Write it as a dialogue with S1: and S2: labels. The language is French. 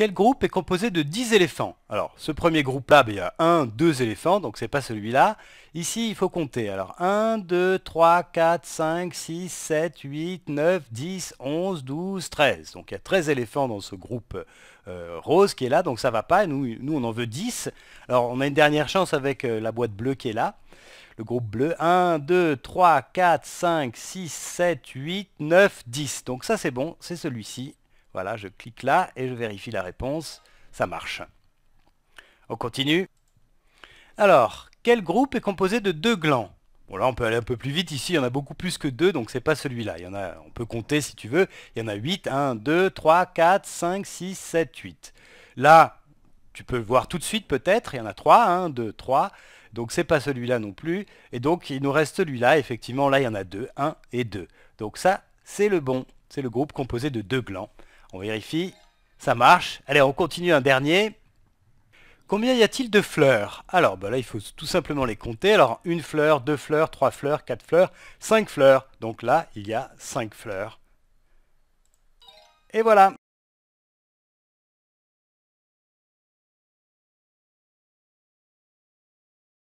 S1: Quel groupe est composé de 10 éléphants Alors, ce premier groupe-là, ben, il y a 1, 2 éléphants, donc c'est pas celui-là. Ici, il faut compter. Alors, 1, 2, 3, 4, 5, 6, 7, 8, 9, 10, 11, 12, 13. Donc, il y a 13 éléphants dans ce groupe euh, rose qui est là, donc ça va pas. Nous, nous, on en veut 10. Alors, on a une dernière chance avec euh, la boîte bleue qui est là. Le groupe bleu. 1, 2, 3, 4, 5, 6, 7, 8, 9, 10. Donc ça, c'est bon, c'est celui-ci. Voilà, je clique là et je vérifie la réponse. Ça marche. On continue. Alors, quel groupe est composé de deux glands Bon là on peut aller un peu plus vite, ici il y en a beaucoup plus que deux, donc c'est pas celui-là. Il y en a, on peut compter si tu veux, il y en a 8, 1, 2, 3, 4, 5, 6, 7, 8. Là, tu peux le voir tout de suite peut-être, il y en a 3, 1, 2, 3, donc c'est pas celui-là non plus. Et donc il nous reste celui-là, effectivement là il y en a 2, 1 et 2. Donc ça, c'est le bon, c'est le groupe composé de deux glands. On vérifie. Ça marche. Allez, on continue un dernier. Combien y a-t-il de fleurs Alors bah là, il faut tout simplement les compter. Alors, une fleur, deux fleurs, trois fleurs, quatre fleurs, cinq fleurs. Donc là, il y a cinq fleurs. Et voilà